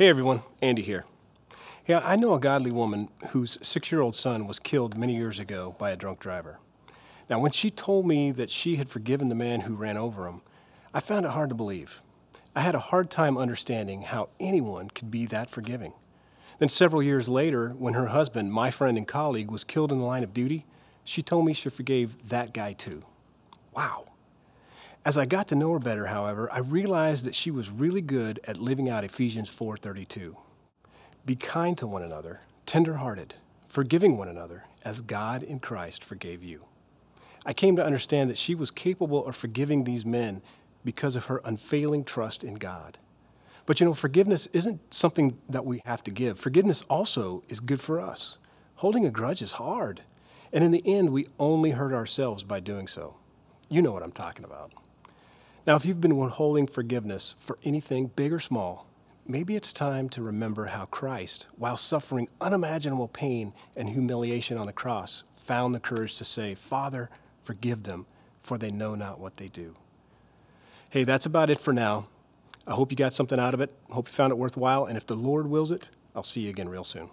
Hey everyone, Andy here. Yeah, I know a godly woman whose six year old son was killed many years ago by a drunk driver. Now, when she told me that she had forgiven the man who ran over him, I found it hard to believe. I had a hard time understanding how anyone could be that forgiving. Then, several years later, when her husband, my friend and colleague, was killed in the line of duty, she told me she forgave that guy too. Wow. As I got to know her better, however, I realized that she was really good at living out Ephesians 4:32. Be kind to one another, tender-hearted, forgiving one another as God in Christ forgave you. I came to understand that she was capable of forgiving these men because of her unfailing trust in God. But you know, forgiveness isn't something that we have to give. Forgiveness also is good for us. Holding a grudge is hard. And in the end, we only hurt ourselves by doing so. You know what I'm talking about. Now, if you've been withholding forgiveness for anything big or small, maybe it's time to remember how Christ, while suffering unimaginable pain and humiliation on the cross, found the courage to say, Father, forgive them, for they know not what they do. Hey, that's about it for now. I hope you got something out of it. I hope you found it worthwhile. And if the Lord wills it, I'll see you again real soon.